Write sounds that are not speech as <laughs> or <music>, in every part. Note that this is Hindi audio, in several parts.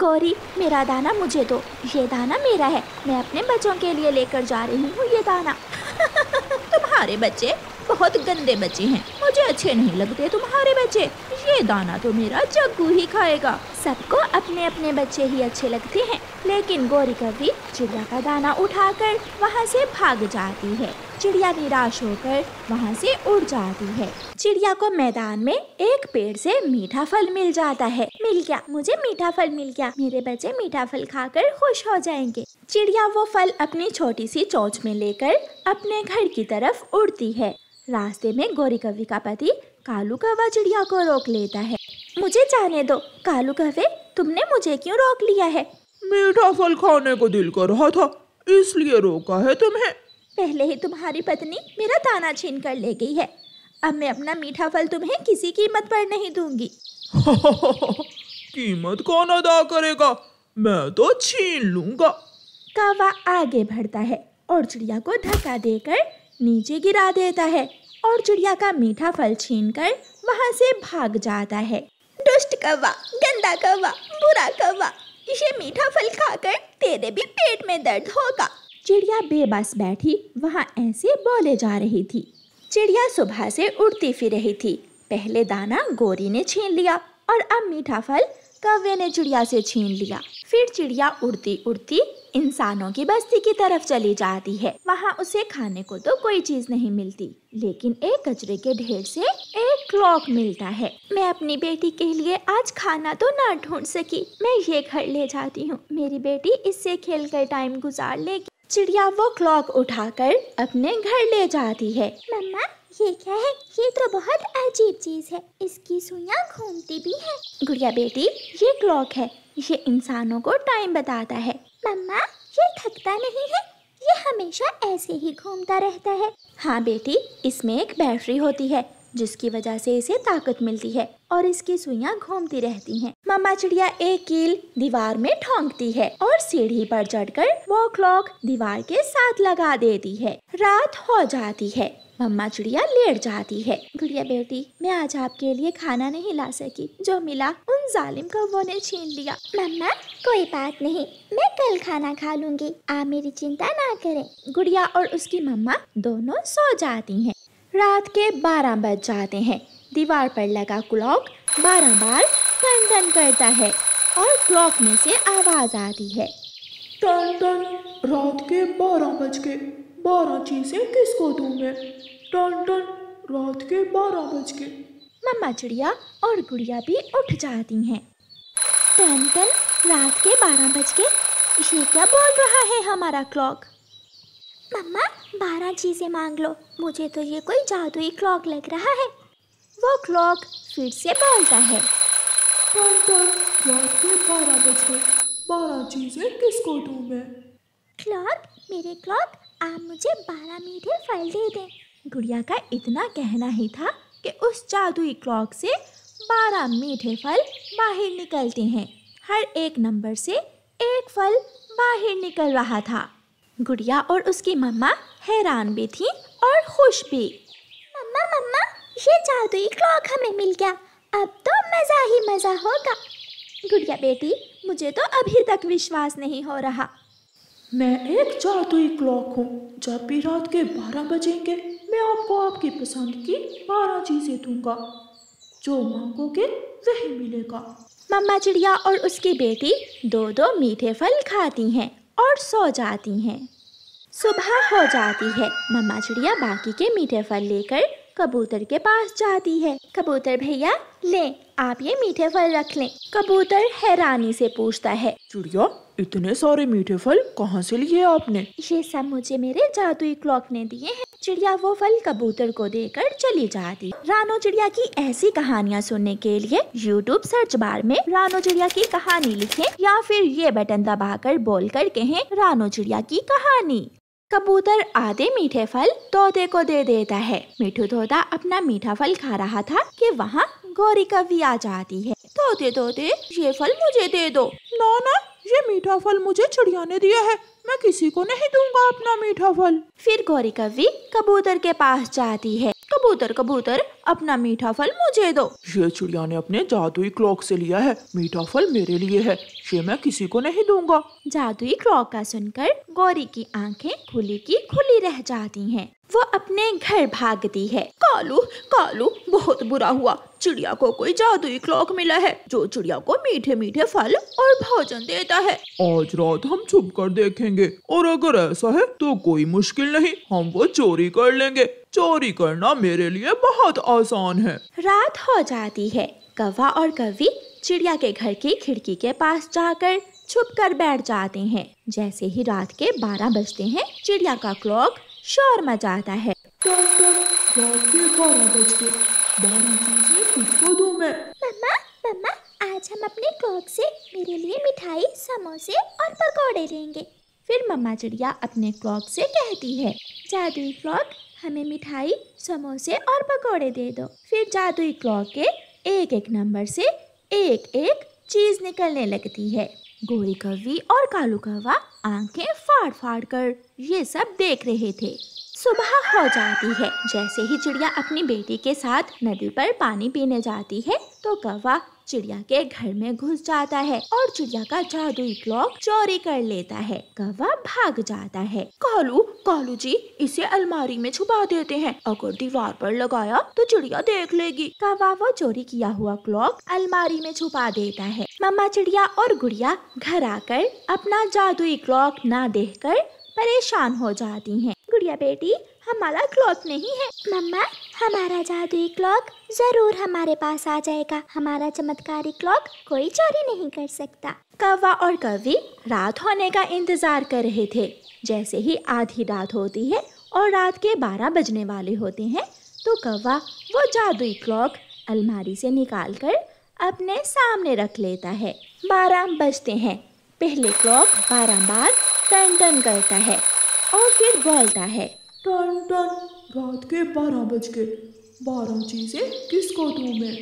गौरी मेरा दाना मुझे दो ये दाना मेरा है मैं अपने बच्चों के लिए लेकर जा रही हूँ ये दाना <laughs> तुम्हारे बच्चे बहुत गंदे बच्चे हैं मुझे अच्छे नहीं लगते तुम्हारे बच्चे ये दाना तो मेरा जग्गू ही खाएगा सबको अपने अपने बच्चे ही अच्छे लगते हैं लेकिन गौरी कभी चिड़िया का दाना उठाकर वहाँ से भाग जाती है चिड़िया निराश होकर वहाँ से उड़ जाती है चिड़िया को मैदान में एक पेड़ से मीठा फल मिल जाता है मिल गया मुझे मीठा फल मिल गया मेरे बच्चे मीठा फल खाकर खुश हो जाएंगे चिड़िया वो फल अपनी छोटी सी चोंच में लेकर अपने घर की तरफ उड़ती है रास्ते में गौरी कवि का पति कालू कवा चिड़िया को रोक लेता है मुझे जाने दो कालू कवे तुमने मुझे क्यों रोक लिया है मीठा फल खाने को दिल कर रहा था इसलिए रोका है तुम्हें पहले ही तुम्हारी पत्नी मेरा ताना छीन कर ले गई है अब मैं अपना मीठा फल तुम्हें किसी कीमत पर नहीं दूंगी <laughs> कीमत कौन अदा करेगा मैं तो छीन लूंगा कावा आगे बढ़ता है और चिड़िया को धक्का देकर नीचे गिरा देता है और चिड़िया का मीठा फल छीन कर वहाँ से भाग जाता है दुष्ट कवा गंदा कवा बुरा कौवा इसे मीठा फल खाकर तेरे भी पेट में दर्द होगा चिड़िया बेबस बैठी वहाँ ऐसे बोले जा रही थी चिड़िया सुबह से उड़ती फिर रही थी पहले दाना गोरी ने छीन लिया और अब मीठा फल कव्वे ने चिड़िया से छीन लिया फिर चिड़िया उड़ती उड़ती इंसानों की बस्ती की तरफ चली जाती है वहाँ उसे खाने को तो कोई चीज नहीं मिलती लेकिन एक कचरे के ढेर से एक क्लॉक मिलता है मैं अपनी बेटी के लिए आज खाना तो ना ढूंढ सकी मैं ये घर ले जाती हूँ मेरी बेटी इससे खेल कर टाइम गुजार लेगी चिड़िया वो क्लॉक उठाकर अपने घर ले जाती है मम्मा ये क्या है ये तो बहुत अजीब चीज है इसकी सुइया घूमती भी है गुड़िया बेटी ये क्लॉक है ये इंसानों को टाइम बताता है मम्मा ये थकता नहीं है ये हमेशा ऐसे ही घूमता रहता है हाँ बेटी इसमें एक बैटरी होती है जिसकी वजह से इसे ताकत मिलती है और इसकी सुइयां घूमती रहती हैं। मामा चिड़िया एक कील दीवार में ठोंकती है और सीढ़ी पर चढ़कर वो क्लॉक दीवार के साथ लगा देती है रात हो जाती है मम्मा चिड़िया लेट जाती है गुड़िया बेटी मैं आज आपके लिए खाना नहीं ला सकी जो मिला उन जालिम कौवों ने छीन लिया मम्मा कोई बात नहीं मैं कल खाना खा लूंगी आप मेरी चिंता ना करें गुड़िया और उसकी मम्मा दोनों सो जाती हैं। रात के बारह बज जाते हैं दीवार पर लगा क्लॉक बारह बार टन टन करता है और क्लॉक में से आवाज़ आती है टन टन रात के बारह बज के बारह चीज़ें किसको दूँ मैं टन टन रात के बारह बज के मम्मा चिड़िया और गुड़िया भी उठ जाती हैं टन टन रात के बारह बज के ये क्या बोल रहा है हमारा क्लॉक मम्मा बारह चीज़ें मांग लो मुझे तो ये कोई जादुई क्लॉक लग रहा है वो क्लॉक फिर से बोलता है क्लॉक मेरे क्लॉक आप मुझे बारह मीठे फल दे दें गुड़िया का इतना कहना ही था कि उस जादुई क्लॉक से बारह मीठे फल बाहर निकलते हैं हर एक नंबर से एक फल बाहर निकल रहा था गुड़िया और उसकी मम्मा हैरान भी थी और खुश भी मम्मा मम्मा ये जादुई क्लॉक हमें मिल गया अब तो मज़ा ही मज़ा होगा गुड़िया बेटी मुझे तो अभी तक विश्वास नहीं हो रहा मैं एक जादुई क्लॉक हूँ जब भी रात के बारह बजेंगे मैं आपको आपकी पसंद की बारह चीज़ें दूंगा जो मांगोगे वही मिलेगा मम्मा चिड़िया और उसकी बेटी दो दो मीठे फल खाती हैं और सो जाती हैं सुबह हो जाती है मम्मा चिड़िया बाकी के मीठे फल लेकर कबूतर के पास जाती है कबूतर भैया ले आप ये मीठे फल रख लें कबूतर हैरानी से पूछता है चिड़िया इतने सारे मीठे फल कहाँ से लिए आपने ये सब मुझे मेरे जादुई क्लॉक ने दिए हैं चिड़िया वो फल कबूतर को देकर चली जाती रानो चिड़िया की ऐसी कहानियाँ सुनने के लिए यूट्यूब सर्च बार में रानो चिड़िया की कहानी लिखें या फिर ये बटन दबाकर बोल कर कहें रानो चिड़िया की कहानी कबूतर आधे मीठे फल तोते को दे देता है मीठू तोता अपना मीठा फल खा रहा था कि वहाँ गौरी कवि आ जाती है तोते तोते ये फल मुझे दे दो ना ना ये मीठा फल मुझे चिड़िया ने दिया है मैं किसी को नहीं दूंगा अपना मीठा फल फिर गौरी कवि कबूतर के पास जाती है कबूतर कबूतर अपना मीठा फल मुझे दो ये चिड़िया ने अपने जादुई क्लॉक से लिया है मीठा फल मेरे लिए है ये मैं किसी को नहीं दूंगा जादुई क्लॉक का सुनकर गौरी की आंखें खुली की खुली रह जाती हैं। वो अपने घर भागती है कालू कालू बहुत बुरा हुआ चिड़िया को कोई जादुई क्लॉक मिला है जो चिड़िया को मीठे मीठे फल और भोजन देता है आज रात हम छुप कर देखेंगे और अगर ऐसा है तो कोई मुश्किल नहीं हम वो चोरी कर लेंगे चोरी करना मेरे लिए बहुत आसान है रात हो जाती है कवा और कवि चिड़िया के घर की खिड़की के पास जाकर छुप कर बैठ जाते हैं जैसे ही रात के बारह बजते हैं चिड़िया का क्लॉक शोर मचाता आता है टॉम रात के बारह बज गए बारह मैं मम्मा मम्मा आज हम अपने क्रॉक से मेरे लिए मिठाई समोसे और पकौड़े लेंगे फिर मम्मा चिड़िया अपने क्लॉक से कहती है जादुई क्लॉक हमें मिठाई समोसे और पकौड़े दे दो फिर जादुई क्लॉक के एक एक नंबर से एक एक चीज़ निकलने लगती है गोरी कौवी और कालू कौवा आंखें फाड़ फाड़ कर ये सब देख रहे थे सुबह हो जाती है जैसे ही चिड़िया अपनी बेटी के साथ नदी पर पानी पीने जाती है तो कौवा चिड़िया के घर में घुस जाता है और चिड़िया का जादुई क्लॉक चोरी कर लेता है कौवा भाग जाता है कालू कालू जी इसे अलमारी में छुपा देते हैं अगर दीवार पर लगाया तो चिड़िया देख लेगी कौवा वो चोरी किया हुआ क्लॉक अलमारी में छुपा देता है मम्मा चिड़िया और गुड़िया घर आकर अपना जादुई क्लॉक ना देख कर परेशान हो जाती हैं। गुड़िया बेटी हमारा क्लॉक नहीं है मम्मा हमारा जादुई क्लॉक जरूर हमारे पास आ जाएगा हमारा चमत्कारी क्लॉक कोई चोरी नहीं कर सकता कौवा और कवि रात होने का इंतजार कर रहे थे जैसे ही आधी रात होती है और रात के बारह बजने वाले होते हैं तो कौवा वो जादुई क्लॉक अलमारी से निकाल कर अपने सामने रख लेता है बारह बजते हैं पहले क्लॉक बारह बार टन टन करता है और फिर बोलता है टन टन रात के बारह बज के बारह चीज़ें किसको दूँ मैं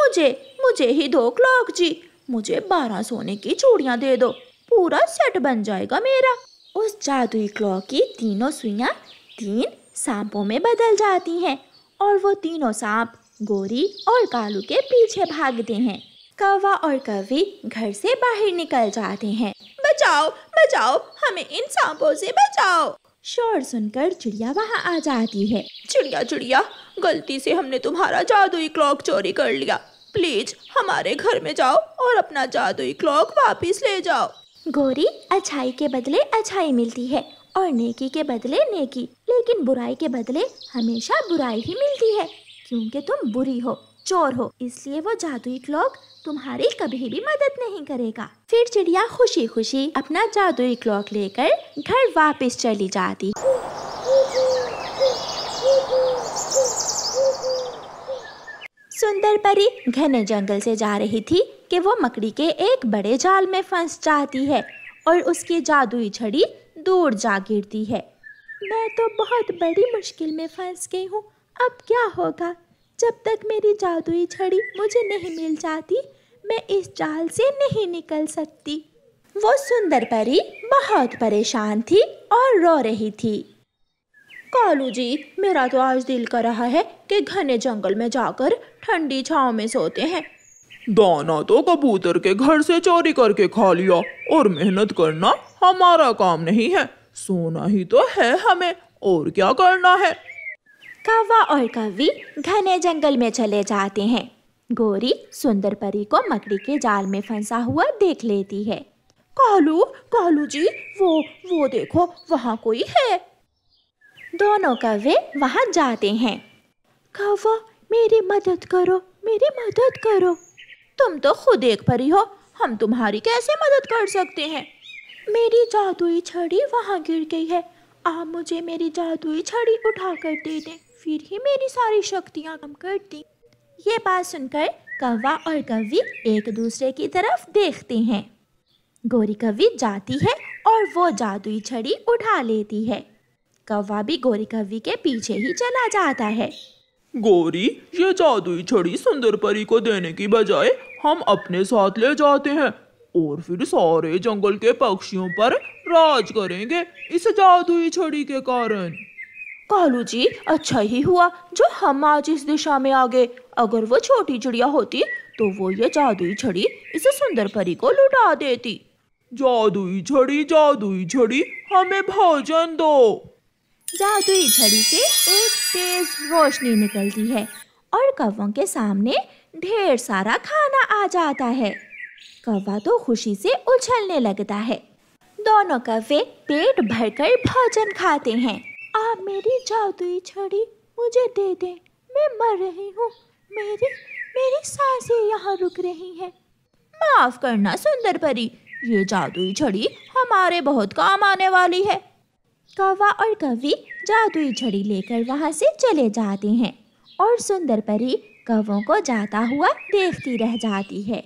मुझे मुझे ही दो क्लॉक जी मुझे बारह सोने की चूड़ियाँ दे दो पूरा सेट बन जाएगा मेरा उस जादुई क्लॉक की तीनों सुइयाँ तीन सांपों में बदल जाती हैं और वो तीनों सांप गोरी और कालू के पीछे भागते हैं कौवा और कवि घर से बाहर निकल जाते हैं बचाओ बचाओ हमें इन सांपों से बचाओ शोर सुनकर चिड़िया वहाँ आ जाती है चिड़िया चिड़िया गलती से हमने तुम्हारा जादुई क्लॉक चोरी कर लिया प्लीज हमारे घर में जाओ और अपना जादुई क्लॉक वापिस ले जाओ गोरी अच्छाई के बदले अच्छाई मिलती है और नेकी के बदले नेकी लेकिन बुराई के बदले हमेशा बुराई ही मिलती है क्योंकि तुम बुरी हो चोर हो इसलिए वो जादुई क्लॉक तुम्हारी कभी भी मदद नहीं करेगा फिर चिड़िया खुशी खुशी अपना जादुई क्लॉक लेकर घर वापस चली जाती सुंदर परी घने जंगल से जा रही थी कि वो मकड़ी के एक बड़े जाल में फंस जाती है और उसकी जादुई छड़ी दूर जा गिरती है मैं तो बहुत बड़ी मुश्किल में फंस गई हूँ अब क्या होगा जब तक मेरी जादुई छड़ी मुझे नहीं मिल जाती मैं इस जाल से नहीं निकल सकती वो सुंदर परी बहुत परेशान थी और रो रही थी कालू जी मेरा तो आज दिल कर रहा है कि घने जंगल में जाकर ठंडी छाव में सोते हैं दाना तो कबूतर के घर से चोरी करके खा लिया और मेहनत करना हमारा काम नहीं है सोना ही तो है हमें और क्या करना है कौवा और कौवी घने जंगल में चले जाते हैं गोरी सुंदर परी को मकड़ी के जाल में फंसा हुआ देख लेती है कालू कालू जी वो वो देखो वहाँ कोई है दोनों कौवे वहाँ जाते हैं कौवा मेरी मदद करो मेरी मदद करो तुम तो खुद एक परी हो हम तुम्हारी कैसे मदद कर सकते हैं मेरी जादुई छड़ी वहाँ गिर गई है आप मुझे मेरी जादुई छड़ी उठा कर दे दें फिर ही मेरी सारी शक्तियाँ कम करती ये बात सुनकर कौवा और कवि एक दूसरे की तरफ देखते हैं गौरी कवि जाती है और वो जादुई छड़ी उठा लेती है कौवा भी गौरी कवि के पीछे ही चला जाता है गौरी ये जादुई छड़ी सुंदर परी को देने की बजाय हम अपने साथ ले जाते हैं और फिर सारे जंगल के पक्षियों पर राज करेंगे इस जादुई छड़ी के कारण कालू जी अच्छा ही हुआ जो हम आज इस दिशा में आ गए अगर वो छोटी चिड़िया होती तो वो ये जादुई छड़ी इसे सुंदर परी को लुटा देती जादुई छड़ी जादुई छड़ी हमें भोजन दो जादुई छड़ी से एक तेज रोशनी निकलती है और कौवों के सामने ढेर सारा खाना आ जाता है कौवा तो खुशी से उछलने लगता है दोनों कौवे पेट भरकर भोजन खाते हैं आप मेरी जादुई छड़ी मुझे दे दें मैं मर रही हूँ मेरी मेरी सांसें यहाँ रुक रही हैं माफ करना सुंदर परी ये जादुई छड़ी हमारे बहुत काम आने वाली है कौवा और कवि जादुई छड़ी लेकर वहाँ से चले जाते हैं और सुंदर परी कवों को जाता हुआ देखती रह जाती है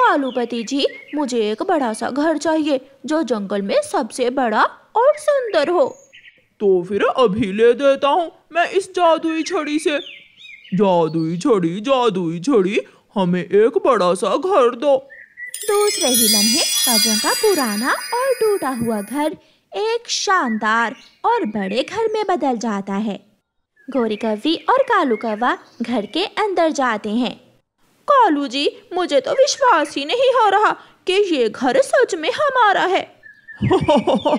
कालूपति जी मुझे एक बड़ा सा घर चाहिए जो जंगल में सबसे बड़ा और सुंदर हो तो फिर अभी ले देता हूँ मैं इस जादुई छड़ी से जादुई छड़ी जादुई छड़ी हमें एक बड़ा सा घर दो दूसरे ही लम्हे कजों का पुराना और टूटा हुआ घर एक शानदार और बड़े घर में बदल जाता है गोरी कवि और कालू कवा घर के अंदर जाते हैं कालू जी मुझे तो विश्वास ही नहीं हो रहा कि ये घर सच में हमारा है हो हो हो,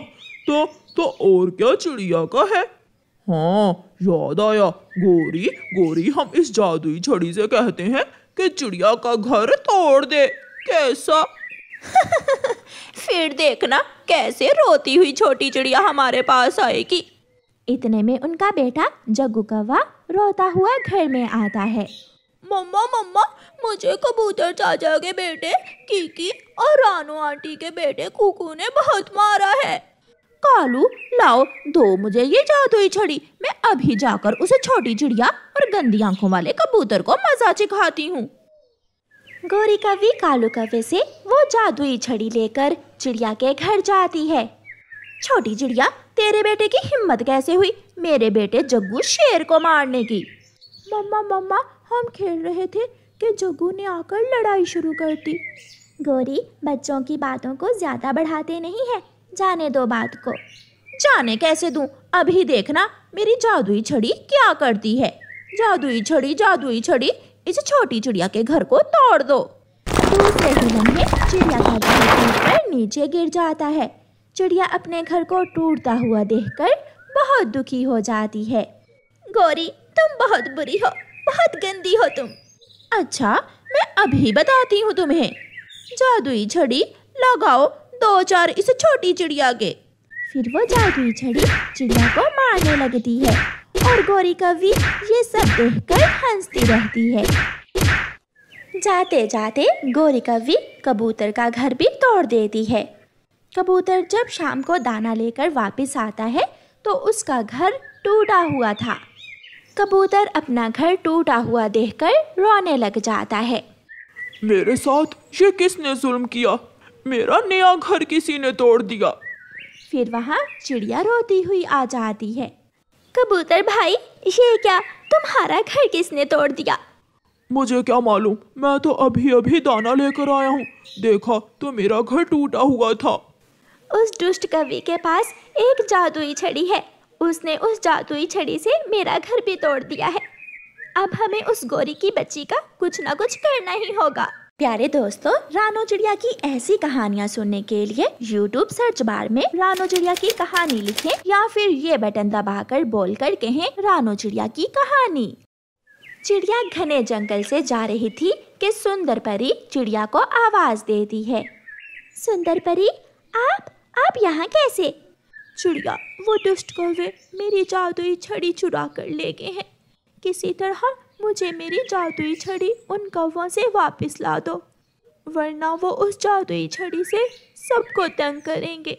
तो तो और क्या चिड़िया का है हाँ याद आया गोरी गोरी हम इस जादुई छड़ी से कहते हैं कि चिड़िया का घर तोड़ दे कैसा <laughs> फिर देखना कैसे रोती हुई छोटी चिड़िया हमारे पास आएगी इतने में उनका बेटा जग्गू कौवा रोता हुआ घर में आता है मम्मा मम्मा मुझे कबूतर चाचा के बेटे कीकी और रानू आंटी के बेटे कुकू ने बहुत मारा है कालू लाओ दो मुझे ये जादुई छड़ी मैं अभी जाकर उसे छोटी चिड़िया और गंदी आंखों वाले कबूतर को मजा चिखाती हूँ गोरी कवि कालू कवे से वो जादुई छड़ी लेकर चिड़िया के घर जाती है छोटी चिड़िया तेरे बेटे की हिम्मत कैसे हुई मेरे बेटे जग्गू शेर को मारने की मम्मा मम्मा हम खेल रहे थे कि जग्गू ने आकर लड़ाई शुरू कर दी गोरी बच्चों की बातों को ज़्यादा बढ़ाते नहीं है जाने दो बात को जाने कैसे दूं अभी देखना मेरी जादुई छड़ी क्या करती है जादुई छड़ी जादुई छड़ी इस छोटी चिड़िया के घर को तोड़ दो दूसरे ही चिड़िया का घर नीचे गिर जाता है चिड़िया अपने घर को टूटता हुआ देखकर बहुत दुखी हो जाती है गौरी तुम बहुत बुरी हो बहुत गंदी हो तुम अच्छा मैं अभी बताती हूँ तुम्हें जादुई छड़ी लगाओ दो चार इस छोटी चिड़िया के फिर वो जादुई छड़ी चिड़िया को मारने लगती है और गोरी कवि ये सब देखकर हंसती रहती है जाते जाते गोरी कवि कबूतर का घर भी तोड़ देती है कबूतर जब शाम को दाना लेकर वापस आता है तो उसका घर टूटा हुआ था कबूतर अपना घर टूटा हुआ देखकर रोने लग जाता है मेरे साथ ये किसने जुल्म किया मेरा नया घर किसी ने तोड़ दिया फिर वहाँ चिड़िया रोती हुई आ जाती है कबूतर भाई ये क्या तुम्हारा घर किसने तोड़ दिया मुझे क्या मालूम मैं तो अभी अभी दाना लेकर आया हूँ देखा तो मेरा घर टूटा हुआ था उस दुष्ट कवि के पास एक जादुई छड़ी है उसने उस जादुई छड़ी से मेरा घर भी तोड़ दिया है अब हमें उस गोरी की बच्ची का कुछ ना कुछ करना ही होगा प्यारे दोस्तों रानो चिड़िया की ऐसी कहानियाँ सुनने के लिए यूट्यूब सर्च बार में रानो चिड़िया की कहानी लिखें या फिर ये बटन दबाकर बोल कर कहें रानो चिड़िया की कहानी चिड़िया घने जंगल से जा रही थी कि सुंदर परी चिड़िया को आवाज देती है सुंदर परी आप आप यहाँ कैसे चिड़िया वो दुष्ट कौवे मेरी जादुई छड़ी चुरा कर ले गए हैं किसी तरह मुझे मेरी जादुई छड़ी उन कौवों से वापस ला दो वरना वो उस जादुई छड़ी से सबको तंग करेंगे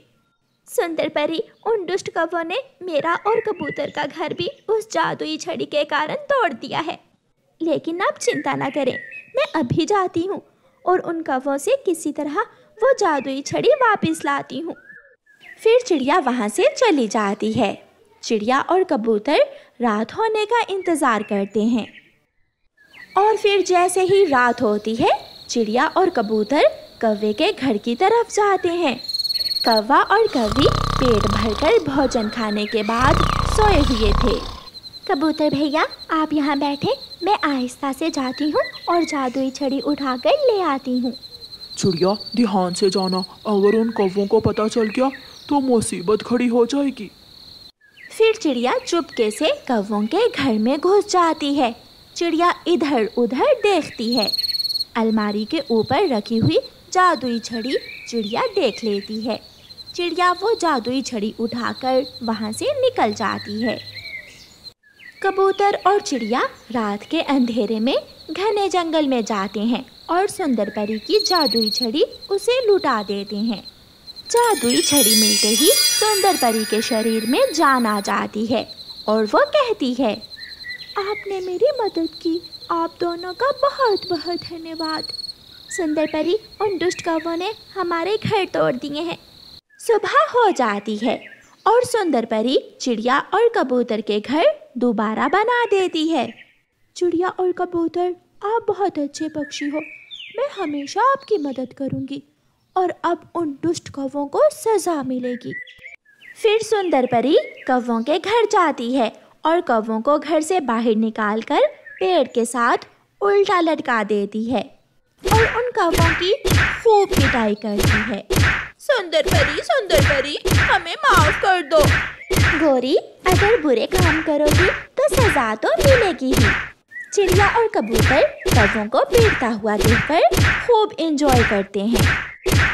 सुंदर परी उन दुष्ट कौवों ने मेरा और कबूतर का घर भी उस जादुई छड़ी के कारण तोड़ दिया है लेकिन आप चिंता ना करें मैं अभी जाती हूँ और उन कौवों से किसी तरह वो जादुई छड़ी वापस लाती हूँ फिर चिड़िया वहाँ से चली जाती है चिड़िया और कबूतर रात होने का इंतज़ार करते हैं और फिर जैसे ही रात होती है चिड़िया और कबूतर कव्वे के घर की तरफ जाते हैं कौवा और कवी पेट भरकर भोजन खाने के बाद सोए हुए थे कबूतर भैया आप यहाँ बैठे मैं आहिस्ता से जाती हूँ और जादुई छड़ी उठाकर ले आती हूँ चिड़िया ध्यान से जाना अगर उन कौवों को पता चल गया तो मुसीबत खड़ी हो जाएगी फिर चिड़िया चुपके से कौवों के घर में घुस जाती है चिड़िया इधर उधर देखती है अलमारी के ऊपर रखी हुई जादुई छड़ी चिड़िया देख लेती है चिड़िया वो जादुई छड़ी उठाकर वहाँ से निकल जाती है कबूतर और चिड़िया रात के अंधेरे में घने जंगल में जाते हैं और सुंदर परी की जादुई छड़ी उसे लुटा देते हैं जादुई छड़ी मिलते ही सुंदर परी के शरीर में जान आ जाती है और वो कहती है आपने मेरी मदद की आप दोनों का बहुत बहुत धन्यवाद सुंदर परी उन दुष्ट कौवों ने हमारे घर तोड़ दिए हैं सुबह हो जाती है और सुंदर परी चिड़िया और कबूतर के घर दोबारा बना देती है चिड़िया और कबूतर आप बहुत अच्छे पक्षी हो मैं हमेशा आपकी मदद करूंगी और अब उन दुष्ट कौवों को सज़ा मिलेगी फिर सुंदर परी कौवों के घर जाती है और कौवों को घर से बाहर निकाल कर पेड़ के साथ उल्टा लटका देती है और उन कौवों की खूब पिटाई करती है सुंदर परी सुंदर परी हमें माफ कर दो गोरी अगर बुरे काम करोगी तो सजा तो मिलेगी ही चिड़िया और कबूतर कौवों को पीटता हुआ देखकर खूब एंजॉय करते हैं